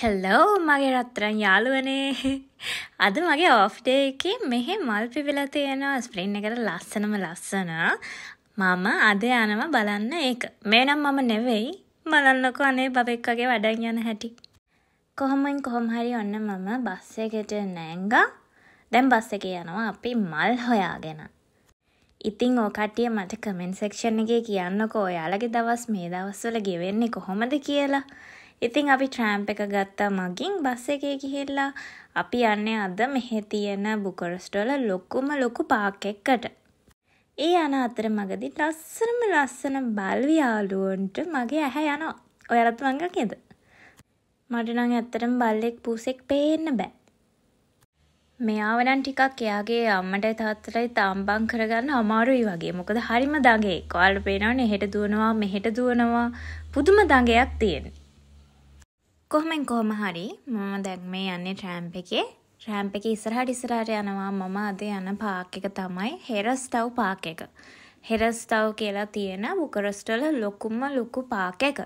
හෙල්ලෝ මගේ රත්තරන් යාළුවනේ අද මගේ ඕෆ්ඩේ එක මෙහෙ මල් පිවිලා තියෙනවා ස්ප්‍රින් එකට ලස්සනම ලස්සන මම අද යනම බලන්න ඒක මේනම් මම නෙවෙයි බලන්නකො අනේ බබෙක්කගේ වැඩන් යන හැටි කොහොමයින් කොහොම හරි ඔන්න මම බස් එකට නැංගා දැන් බස් එක යනවා අපි මල් හොයාගෙන ඉතිං ඕකටිය මට කමෙන්ට් සෙක්ෂන් එකේ කියන්නකෝ ඔයාලගේ දවස් මේ දවස්වල ගෙවෙන්නේ කොහොමද කියලා ඉතින් අපි ට්‍රෑම්ප් එක ගත්තා මගින් බස් එකේ ගිහිල්ලා අපි යන්නේ අද මෙහෙ තියෙන බුකරස්ටොල ලොකුම ලොකු පාක් එක්කට. ඒ යන අතර මගදී ලස්සනම ලස්සන බල්වියාලුවන්ට මගේ ඇහැ යනවා. ඔයාලත් මංගක් නේද? මට නම් ඇත්තටම බල්ලෙක් පූසෙක් පේන්න බෑ. මෙයාව නම් ටිකක් එයාගේ අම්මටයි තාත්තටයි තාම්බම් කරගන්න අමාරුයි වගේ. මොකද හරිම දඟේ. ඔයාලට පේනවනේ එහෙට දුවනවා මෙහෙට දුවනවා. පුදුම දඟයක් තියෙන්නේ. කොහමෙන් කොහොම හරි මම දැන් මේ යන්නේ ට්‍රෑම්ප් එකේ ට්‍රෑම්ප් එකේ ඉස්සරහට ඉස්සරහට යනවා මම අද යන පාක් එක තමයි හෙරස්ටව් පාක් එක. හෙරස්ටව් කියලා තියෙන බුකරස්ටල ලොකුම ලොකු පාක් එක.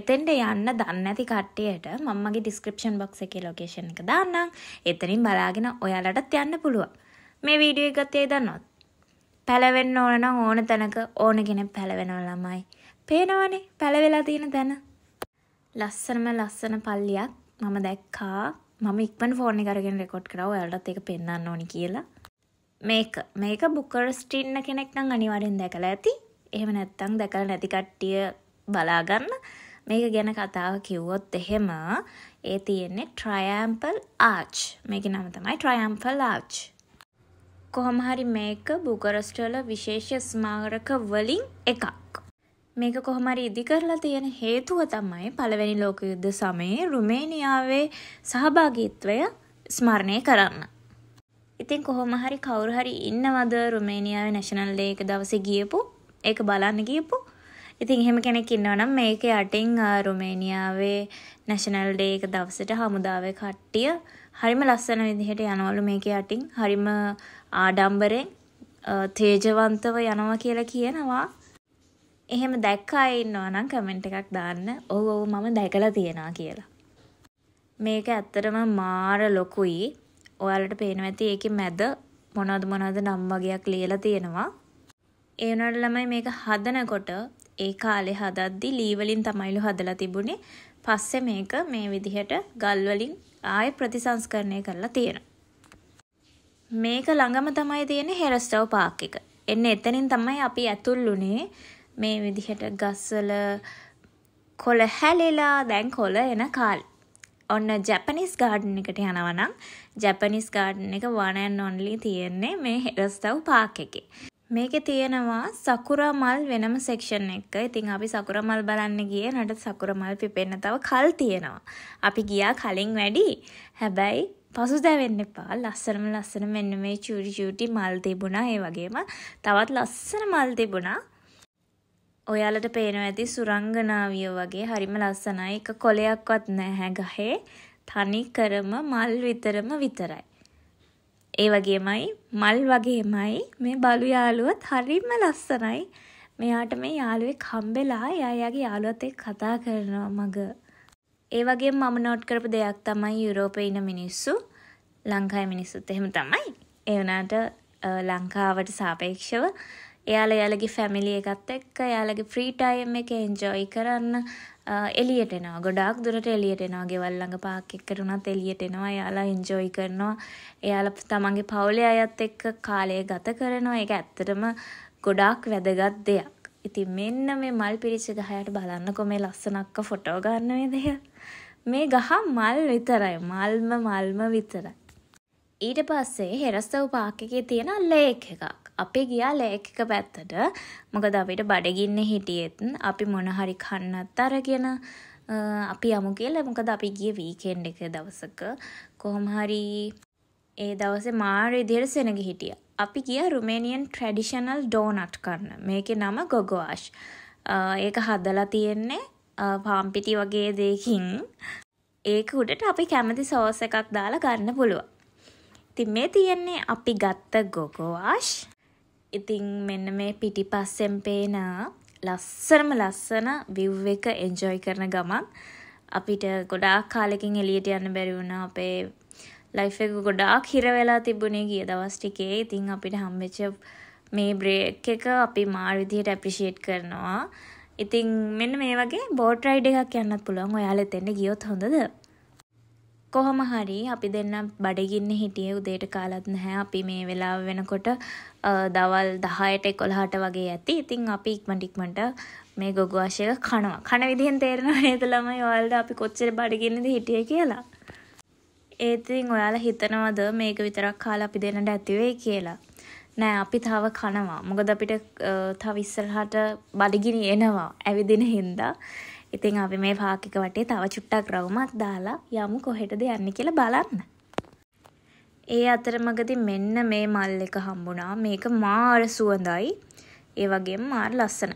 එතෙන්ට යන්න දන්නේ නැති කට්ටියට මම්මගේ ඩිස්ක්‍රිප්ෂන් බොක්ස් එකේ ලොකේෂන් එක දාන්නම්. එතනින් බලාගෙන ඔයාලටත් යන්න පුළුවන්. මේ වීඩියෝ එකත් ඒ දන්නොත්. පැලවෙන්න ඕන නම් ඕන තැනක ඕන කෙනෙක් පැලවෙනවා ළමයි. පේනවනේ පැලවෙලා තියෙන තැන. ලස්සනම ලස්සන පල්ලියක් මම දැක්කා මම ඉක්මන් ෆෝර්ණ කරගෙන රෙකොඩ් කරව ඔයාලටත් ඒක පෙන්න්න ඕනි කියලා මේක මේක බුකරස්ටින්න කෙනෙක් නම් අනිවාරෙන් දැකලා ඇති එහෙම නැත්තං දැකල නැති කට්ටිය බලාගන්න මේක ගැන කතාව කිව්වොත් එහෙම ඒ තියෙන්නේ ට්‍රයම්පල් ආච් මේක නම තමයි ට්‍රයම්පල් ආච් කොහොමහරි මේක බුකරස්ටල විශේෂ ස්මාරක වලින් එකක් මේක කොහොමරි ඉදිකරලා තියෙන හේතුව තමයි පළවෙනි ලෝක යුද්ධ සමයේ රුමේනියාවේ සහභාගීත්වය ස්මරණය කරන්න. ඉතින් කොහොම හරි කවුරු හරි ඉන්නවද රුමේනියාවේ නැෂනල් ඩේ එක දවසේ ගියපු ඒක බලන්න ගියපු ඉතින් එහෙම කෙනෙක් ඉන්නවනම් මේක යටින් රුමේනියාවේ නැෂනල් ඩේ එක දවසට හමුදාවේ කට්ටිය හරිම ලස්සන විදිහට යනවලු මේක යටින් හරිම ආඩම්බරෙන් තේජවන්තව යනවා කියලා කියනවා එහෙම දැක්කා ඉන්නවා නම් කමෙන්ට් එකක් දාන්න ඔව් ඔව් මම දැකලා තියෙනවා කියලා. මේක ඇත්තටම මාර ලොකුයි. ඔයාලට පේනවා ඇති ඒකේ මැද මොනවද මොනවද නම් වගේක් ලියලා තියෙනවා. ඒ වුණාට ළමයි මේක හදනකොට ඒ කාලේ හදද්දි ලී වලින් තමයිලු හදලා තිබුණේ. පස්සේ මේක මේ විදිහට ගල් වලින් ආයෙ ප්‍රතිසංස්කරණය කරලා තියෙනවා. මේක ළඟම තමයි තියෙන්නේ හෙරස්ටව් පාක් එක. එන්න එතනින් තමයි අපි ඇතුල් වුණේ මේ විදිහට ගස්වල කොළ හැලෙලා දැන් කොළ එන කාල්. ඔන්න ජැපනිස් ගාඩන් එකට යනවනම් ජැපනිස් ගාඩන් එක වනයන් ඔන්ලි තියෙන්නේ මේ හෙරස්තව් පාක් එකේ. මේක තියෙනවා සකුරා මල් වෙනම සෙක්ෂන් එක ඉතින් අපි සකුර මල් බලන්න ගිය නට සකුර මල් පිපෙන්න තව කල් තියෙනවා. අපි ගියා කලින් වැඩි හැබැයි පසු දැවෙන්න එපා ලස්සනම ලස්සන මෙන්න මේ චූරි චූටි මල් තිබුණා ඒ වගේම තවත් ලස්සන මල් තිබුණා ඔයාලට පේනවා ඇති සුරංගනාවිය වගේ හරිම ලස්සනයි. එක කොලයක්වත් නැහැ ගහේ. තනි කරම මල් විතරම විතරයි. ඒ වගේමයි මල් වගේමයි මේ බලු යාළුවත් හරිම ලස්සනයි. මෙයාට මේ යාළුවෙක් හම්බෙලා එයා එයාගේ යාළුවත් එක්ක කතා කරනවා මග. ඒ වගේම මම නෝට් කරපු දෙයක් තමයි යුරෝපේ ඉන්න මිනිස්සු ලංකාවේ මිනිස්සුත් එහෙම තමයි. ඒ වුණාට ලංකාවට සාපේක්ෂව එයාල යාලගේ ෆැමිලිය එකත් එක්ක යාලගේ ෆ්‍රීටයිම් එක එන්ජොයි කරන්න එලියට එනවා ගොඩාක් දුරට එලියට එනවා ගෙවල්ලඟ පාක් එක්කට උනත් එලියට එනවා යාලා එන්ජොයි කරනවා එයාල තමන්ගේ පවුලේ අයත් එක්ක කාලය ගත කරනවා ඒක ඇත්තටම ගොඩාක් වැදගත් දෙයක් ඉතින් මෙන්න මේ මල් පිරිච්ච ගහයට බලන්නකො මේ ලස්සනක්ක ෆොටෝ ගන්න මේ දෙය මේ ගහ මල් විතරයි මල්ම මල්ම විතරයි ඊට පස්සේ හෙරස්සව් පාකකේ තියෙන ලේක් එකක් අපි ගියා ලේකක පැත්තට මොකද අපිට බඩගින්න හිටියෙත් අපි මොනහරි කන්නත් අරගෙන අපි යමු කියලා මොකද අපි ගිය වීකෙන්ඩ් එක දවසක කොහොමහරි ඒ දවස මාර ඉදිර සෙනග හිටිය අපි ගිය රුමේනියන් ට්‍රඩිෂනල් ඩෝනට් කරන්න මේක නම ගොගවාශ් ඒක හදලා තියෙන්නේ පාම්පිටි වගේ දෙකින් ඒක උඩට අපි කැමති සෝස එකක් දාලා ගන්න පුළුව. ඉතින් මේ තියෙන්නේ අපි ගත්ත ගොගෝවාශ් ඉතින් මෙන්න මේ පිටිපස්සෙන් පේන ලස්සනම ලස්සන විව් එක එන්ජොයි කරන ගමන් අපිට ගොඩාක් කාලෙකින් එළියට යන්න බැරි වුණා අපේ ලයිෆ් එක ගොඩාක් හිර වෙලා තිබුණේ ගිය දවස් ටිකේ. ඉතින් අපිට හම්බෙච්ච මේ බ්‍රේක් එක අපි මාර විදිහට ඇප්‍රිෂিয়েට් කරනවා. ඉතින් මෙන්න මේ වගේ බෝට් රයිඩ් එකක් යන්නත් පුළුවන්. ඔයාලා එතෙන්ට ගියොත් හොඳද? කොහොම හරි අපි දෙන්නම් බඩගින්න හිටියේ උදේට කාලත් නැහැ අපි මේ වෙලාව වෙනකොට දවල් 10ට 11ට වගේ ඇති. ඉතින් අපි ඉක්මනට ඉක්මනට මේ ගොගු ආශයක කනවා. කන විදිහෙන් තේරෙනව නේද ළමයි ඔයාලට අපි කොච්චර බඩගින්නද හිටියේ කියලා. ඒතින් ඔයාලා හිතනවද මේක විතරක් කාලා අපි දෙන්නට ඇති වෙයි කියලා. නෑ අපි තව කනවා. මොකද අපිට තව ඉස්සරහට බඩගිනි එනවා. ඇවිදින හින්දා. ඉතින් අපි මේ පාකික වටේ තව චුට්ටක් රවුමක් දාලා යමු කොහෙටද යන්න කියලා බලන්න. ඒ අතරමඟදි මෙන්න මේ මල් එක හම්බුණා. මේක මාර සුවඳයි. ඒ වගේම මාර ලස්සන.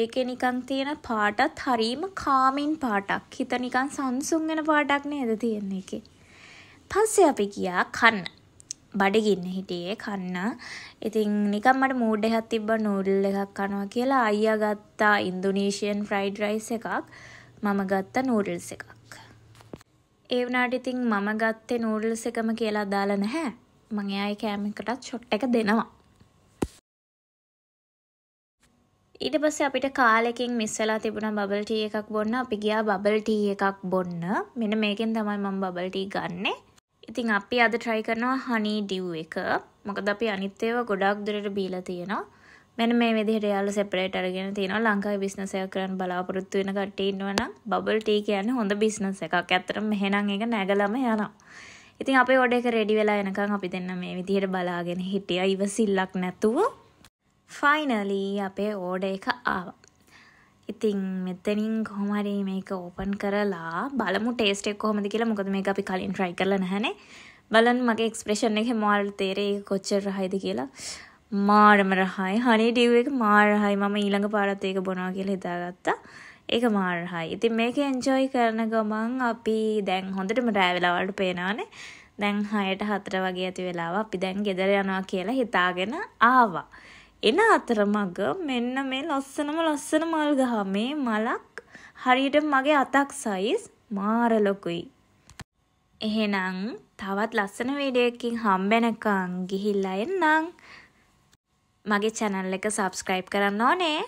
ඒකේ නිකන් තියෙන පාටත් හරීම කාමින් පාටක්. හිත නිකන් සංසුන් වෙන පාටක් නේද තියෙන්නේ ඒකේ. පස්සේ අපි ගියා කන්න. බඩගින්න හිටියේ කන්න. ඉතින් නිකම් මට මූඩ් එකක් තිබ්බා නූඩල් එකක් කනවා කියලා අයියා ගත්තා ඉන්දුනීෂියන් ෆ්‍රයිඩ් රයිස් එකක්. මම ගත්තා නූඩල්ස් එකක්. ඒ වුණාට ඉතින් මම ගත්තේ නූඩල්ස් එකම කියලා දාලා නැහැ. මං එයායි කෑම එකටත් ෂොට් එක දෙනවා. ඊට පස්සේ අපිට කාලෙකින් මිස් වෙලා තිබුණා බබල් ටී එකක් බොන්න අපි ගියා බබල් ටී එකක් බොන්න මෙන්න මේකෙන් තමයි මම බබල් ටී ගන්නෙ ඉතින් අපි අද ට්‍රයි කරනවා හනී ඩිව් එක මොකද අපි අනිත්‍යව ගොඩක් දුරට බීලා තියෙනවා මෙන්න මේ විදිහට යාල සෙපරේට් අරගෙන තියෙනවා ලංකාවේ බිස්නස් එකක් කරන්න බලාපොරොත්තු වෙන කට්ටිය ඉන්නවනම් බබල් ටී කියන්නේ හොඳ බිස්නස් එකක්. ඇත්තටම එහෙනම් ඒක නැගලම යනවා. ඉතින් අපේ ඔඩ එක රෙඩි වෙලා එනකන් අපි දෙන්න මේ විදිහට බලාගෙන හිටියා ඉවසිල්ලක් නැතුව. ෆයිනලි අපේ ඕඩ එක ආවා. ඉතිං මෙතනින් කොහොමරි මේක ඕපන් කරලා බලමු ටේස්ටෙක් කොහොමද කියලා මොකද මේ අපි කලින් ට්‍රයි කරලා නැහැනේ බලන් මගේ එක්ස්ප්‍රේෂන් එක මාල් තේරේ කොච්චර රහයිද කියලා මාරම රහයි හනේ ඩිව් එක මාරහයි මම ඊළඟ පාරත් ඒක බොනවා කියලා හිතාගත්තා ඒක මාරහයි ඉතින් මේක එන්ජොයි කරන ගමන් අපි දැන් හොඳටම රෑවෙලාවලට පේනවානේ දැන් හයට හතර වගේ ඇති වෙලාව අපි දැන් ගෙදර යනවා කියලා හිතාගෙන ආවා එන අතරමඟ මෙන්න මේ ලස්සනම ලස්සන මල් ගහ මේ මලක් හරියට මගේ අතක් සයිස් මාර ලොකුයි. එහෙනම් තවත් ලස්සන වීඩියෝ එකකින් හම්බෙනකන් ගිහිල්ලා එන්නම්. මගේ channel එක subscribe කරන්න ඕනේ.